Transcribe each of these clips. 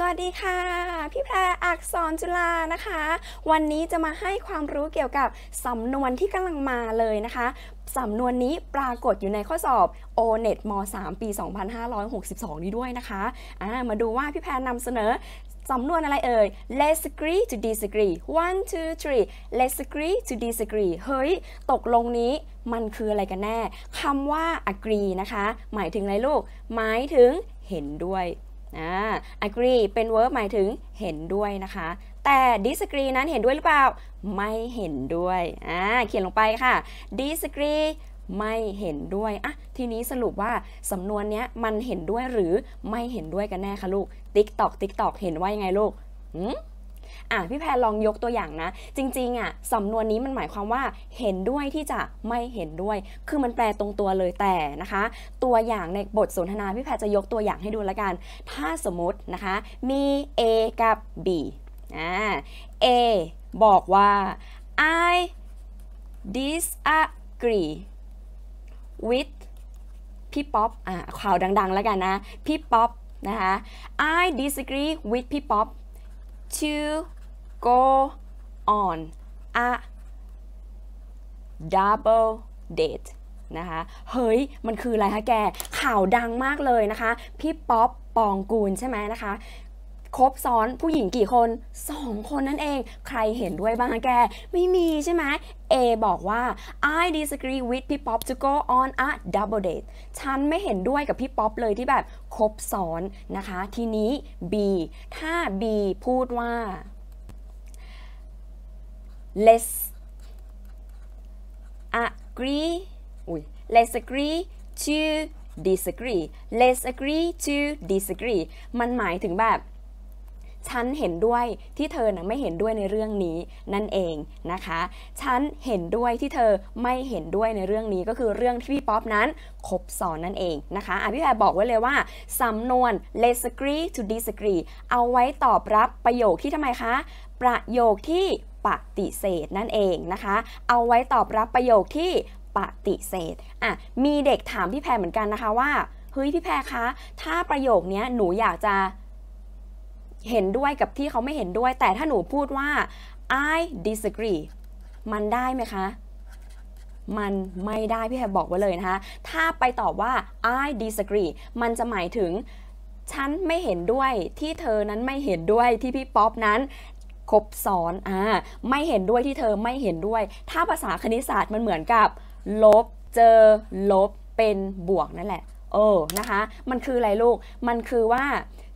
สวัสดีค่ะ พี่แพร อักษรจุลานะคะ วันนี้จะมาให้ความรู้เกี่ยวกับสำนวนที่กำลังมาเลยนะคะ สำนวนนี้ปรากฏอยู่ในข้อสอบ O.net ม .3 ปี 2562 นี้ด้วยนะคะะมาดูว่าพี่แพรนำเสนอสำนวนอะไรเอ่ย let's agree to disagree one two three let's agree to disagree เฮ้ย ตกลงนี้มันคืออะไรกันแน่คำว่า agree นะคะ หมายถึงอะไรลูก หมายถึงเห็นด้วยอ agree เป็น verb หมายถึงเห็นด้วยนะคะ แต่ disagree นั้นเห็นด้วยหรือเปล่า ไม่เห็นด้วยอ่าเขียนลงไปค่ะ disagree ไม่เห็นด้วยอ่ะทีนี้สรุปว่าสำนวนเนี้ยมันเห็นด้วยหรือไม่เห็นด้วยกันแน่คะลูกติ๊กตอกติ๊กตอกเห็นว่ายังไงลูกอืมอ่ะพี่แพรลองยกตัวอย่างนะ จริงๆอ่ะสำนวนนี้มันหมายความว่าเห็นด้วยที่จะไม่เห็นด้วย คือมันแปลตรงตัวเลยแต่นะคะ ตัวอย่างในบทสนทนา พี่แพรจะยกตัวอย่างให้ดูละกัน ถ้าสมมตินะคะ มี A กับ B อ่า A บอกว่า I disagree with พี่ป๊อปอ่าข่าวดังๆแล้วกันนะพี่ป๊อปนะคะ I disagree with พี่ป๊อป to go on a double date นะคะเฮ้ย มันคืออะไรคะแก ข่าวดังมากเลยนะคะ พี่ป๊อปปองกูลใช่ไหมนะคะคบซ้อนผู้หญิงกี่คน 2 คนนั่นเองใครเห็นด้วยบ้างแกไม่มีใช่ไหมเอบอกว่า I disagree with พี่ป๊อป to go on a double date ฉันไม่เห็นด้วยกับพี่ป๊อปเลยที่แบบคบซ้อนนะคะ ทีนี้ B ถ้า B พูดว่า let's agree อุ้ย let's agree to disagree let's agree to disagree มันหมายถึงแบบฉันเห็นด้วยที่เธอนะไม่เห็นด้วยในเรื่องนี้นั่นเองนะคะ ฉันเห็นด้วยที่เธอไม่เห็นด้วยในเรื่องนี้ก็คือเรื่องที่พี่ป๊อปนั้นคบสอนนั่นเองนะคะอ่ะพี่แพรบอกไว้เลยว่าสำนวน let's agree to disagree เอาไว้ตอบรับประโยคที่ทำไมคะ ประโยคที่ปฏิเสธนั่นเองนะคะ เอาไว้ตอบรับประโยคที่ปฏิเสธอ่ะมีเด็กถามพี่แพรเหมือนกันนะคะว่าเฮ้ยพี่แพรคะถ้าประโยคนี้หนูอยากจะเห็นด้วยกับที่เขาไม่เห็นด้วย แต่ถ้าหนูพูดว่า I disagree มันได้ไหมคะ มันไม่ได้พี่แฮบบอกไว้เลยนะคะ ถ้าไปตอบว่า I disagree มันจะหมายถึง ฉันไม่เห็นด้วยที่เธอนั้นไม่เห็นด้วยที่พี่ป๊อปนั้นครบสอนอ่าไม่เห็นด้วยที่เธอไม่เห็นด้วย ถ้าภาษาคณิตศาสตร์มันเหมือนกับ ลบเจอ ลบเป็นบวก นั่นแหละเออ นะคะ มันคืออะไรลูก มันคือว่า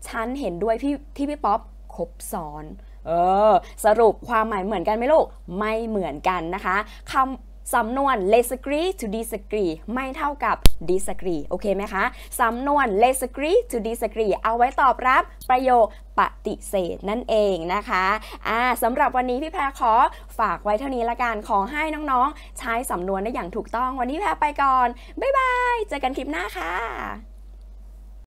ฉันเห็นด้วยพี่ที่พี่ป๊อปคบสอน เออ สรุปความหมายเหมือนกันไหมลูก ไม่เหมือนกันนะคะคำสำนวน let's agree to disagree ไม่เท่ากับ disagree โอเคไหมคะ สำนวน let's agree to disagree เอาไว้ตอบรับประโยคปฏิเสธนั่นเองนะคะอ่าสำหรับวันนี้พี่แพรขอฝากไว้เท่านี้ละกันขอให้น้องๆใช้สำนวนได้อย่างถูกต้องวันนี้แพรไปก่อน บ๊ายบายเจอกันคลิปหน้าค่ะ